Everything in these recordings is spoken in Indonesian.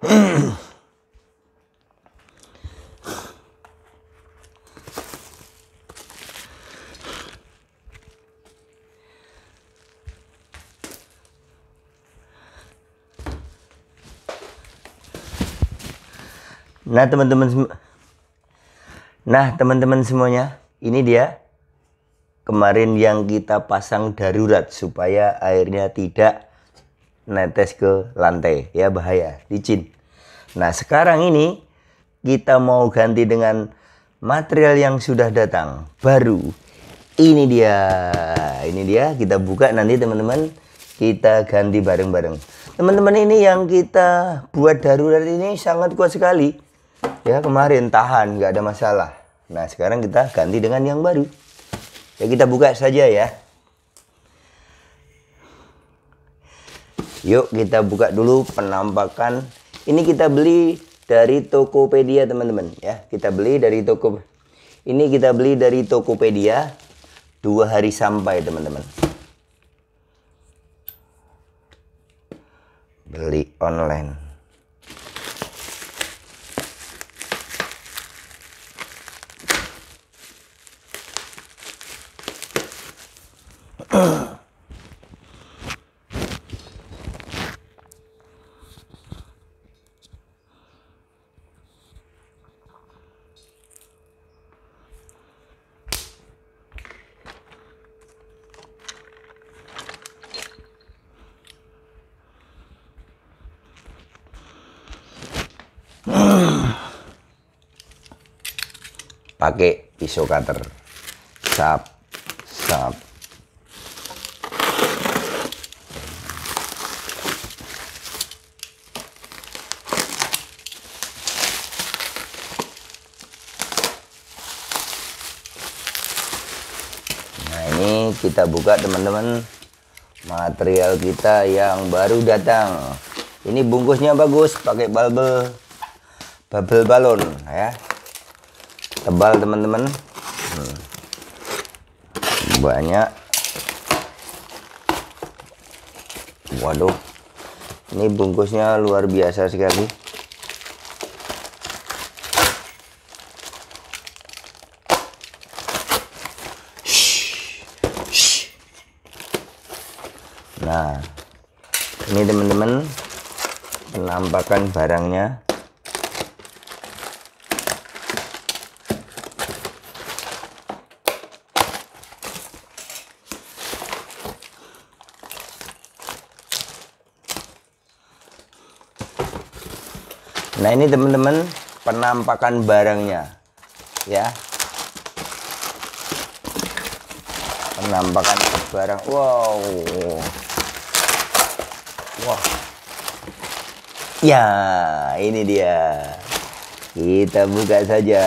Nah teman-teman Nah teman-teman semuanya Ini dia Kemarin yang kita pasang darurat Supaya airnya tidak netes ke lantai ya bahaya licin nah sekarang ini kita mau ganti dengan material yang sudah datang baru ini dia ini dia kita buka nanti teman-teman kita ganti bareng-bareng teman-teman ini yang kita buat darurat ini sangat kuat sekali ya kemarin tahan nggak ada masalah nah sekarang kita ganti dengan yang baru ya kita buka saja ya Yuk kita buka dulu penampakan. Ini kita beli dari Tokopedia teman-teman ya. Kita beli dari Toko Ini kita beli dari Tokopedia dua hari sampai teman-teman. Beli online. pakai pisau cutter sap sap nah ini kita buka teman-teman material kita yang baru datang ini bungkusnya bagus pakai bubble bubble balon ya tebal teman-teman hmm. banyak waduh ini bungkusnya luar biasa sekali nah ini teman-teman penampakan barangnya Nah ini teman-teman penampakan barangnya ya. Penampakan barang. Wow. Wow. Ya, ini dia. Kita buka saja.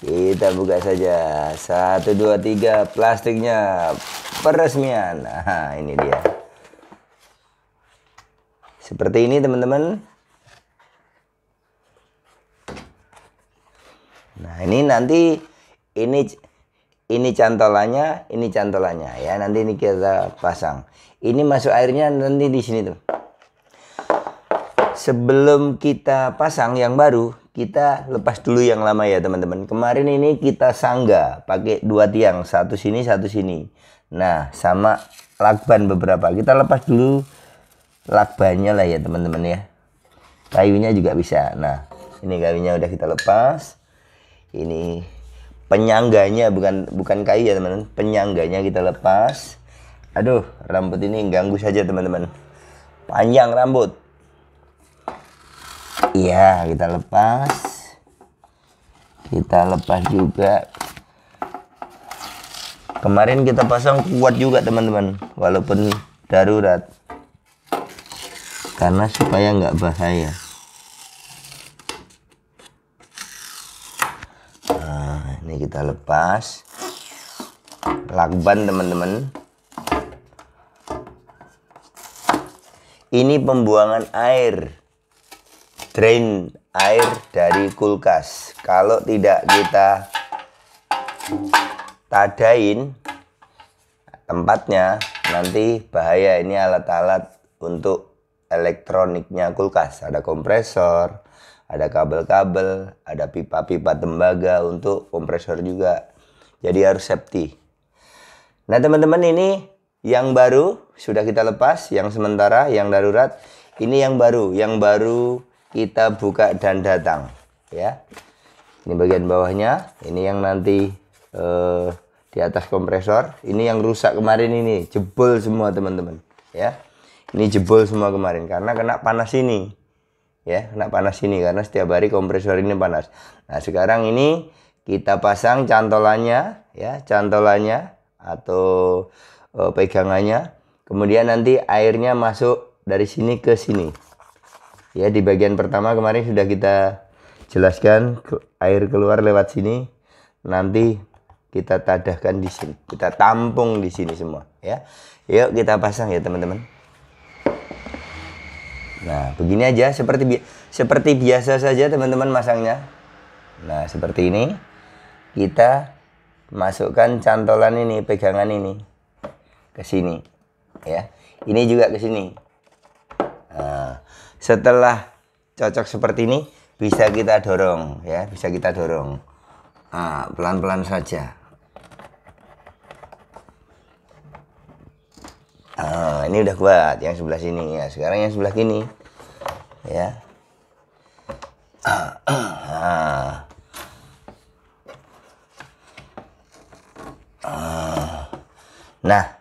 Kita buka saja. Satu, dua, tiga. Plastiknya peresmian. Nah, ini dia. Seperti ini teman-teman Nah, ini nanti ini ini cantolannya, ini cantolannya ya. Nanti ini kita pasang. Ini masuk airnya nanti di sini tuh. Sebelum kita pasang yang baru, kita lepas dulu yang lama ya teman-teman. Kemarin ini kita sangga pakai dua tiang, satu sini, satu sini. Nah, sama lakban beberapa. Kita lepas dulu lakbannya lah ya teman-teman ya. Kayunya juga bisa. Nah, ini kayunya udah kita lepas ini penyangganya bukan bukan kayu ya teman-teman penyangganya kita lepas aduh rambut ini ganggu saja teman-teman panjang rambut iya kita lepas kita lepas juga kemarin kita pasang kuat juga teman-teman walaupun darurat karena supaya nggak bahaya kita lepas lakban teman-teman ini pembuangan air drain air dari kulkas kalau tidak kita tadain tempatnya nanti bahaya ini alat-alat untuk elektroniknya kulkas ada kompresor ada kabel-kabel, ada pipa-pipa tembaga untuk kompresor juga. Jadi harus safety. Nah teman-teman ini yang baru sudah kita lepas, yang sementara, yang darurat. Ini yang baru, yang baru kita buka dan datang. Ya, ini bagian bawahnya. Ini yang nanti eh, di atas kompresor. Ini yang rusak kemarin ini, jebol semua teman-teman. Ya, ini jebol semua kemarin karena kena panas ini ya kena panas ini karena setiap hari kompresor ini panas nah sekarang ini kita pasang cantolannya ya cantolannya atau e, pegangannya kemudian nanti airnya masuk dari sini ke sini ya di bagian pertama kemarin sudah kita jelaskan air keluar lewat sini nanti kita tadahkan di sini kita tampung di sini semua ya yuk kita pasang ya teman-teman Nah, begini aja seperti bi seperti biasa saja teman-teman masangnya. Nah, seperti ini kita masukkan cantolan ini, pegangan ini ke sini. Ya. Ini juga ke sini. Nah, setelah cocok seperti ini bisa kita dorong ya, bisa kita dorong. Nah, pelan-pelan saja. Nah, ini udah kuat yang sebelah sini ya. Sekarang yang sebelah kini. Ya. Nah.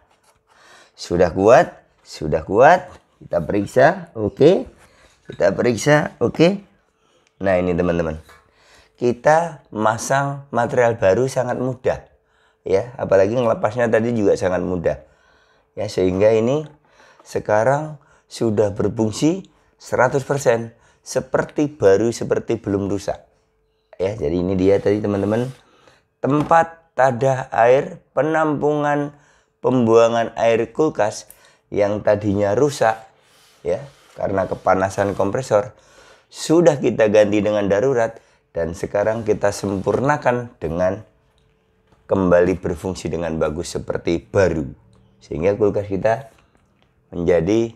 Sudah kuat, sudah kuat. Kita periksa, oke. Okay. Kita periksa, oke. Okay. Nah, ini teman-teman. Kita masang material baru sangat mudah. Ya, apalagi ngelepasnya tadi juga sangat mudah ya sehingga ini sekarang sudah berfungsi 100% seperti baru seperti belum rusak ya jadi ini dia tadi teman-teman tempat tadah air penampungan pembuangan air kulkas yang tadinya rusak ya karena kepanasan kompresor sudah kita ganti dengan darurat dan sekarang kita sempurnakan dengan kembali berfungsi dengan bagus seperti baru sehingga kulkas kita menjadi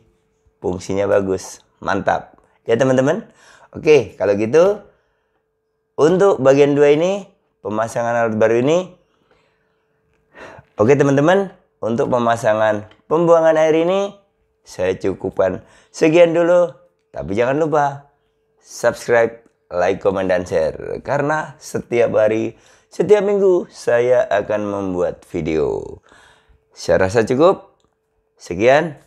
fungsinya bagus mantap ya teman-teman oke kalau gitu untuk bagian dua ini pemasangan alat baru ini oke teman-teman untuk pemasangan pembuangan air ini saya cukupkan sekian dulu tapi jangan lupa subscribe like, comment dan share. Karena setiap hari, setiap minggu saya akan membuat video. Saya rasa cukup. Sekian.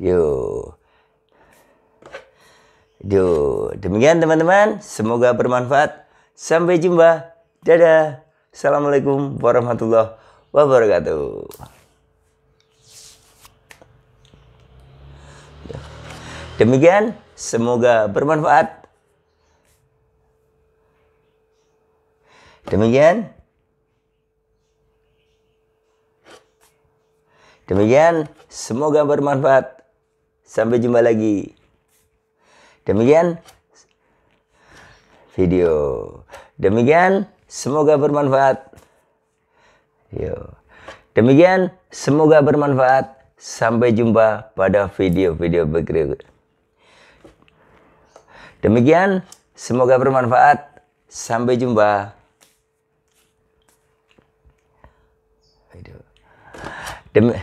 Yo. Yo. Demikian teman-teman. Semoga bermanfaat. Sampai jumpa. Dadah. Assalamualaikum warahmatullahi wabarakatuh. Demikian, semoga bermanfaat. Demikian. Demikian, semoga bermanfaat. Sampai jumpa lagi. Demikian video. Demikian, semoga bermanfaat. Yo. Demikian, semoga bermanfaat. Sampai jumpa pada video-video berikutnya. Demikian, semoga bermanfaat. Sampai jumpa. Demi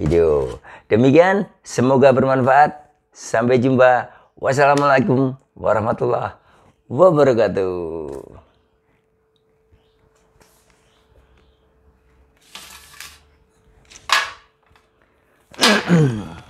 video. Demikian, semoga bermanfaat. Sampai jumpa. Wassalamualaikum warahmatullahi wabarakatuh. Mm-hmm.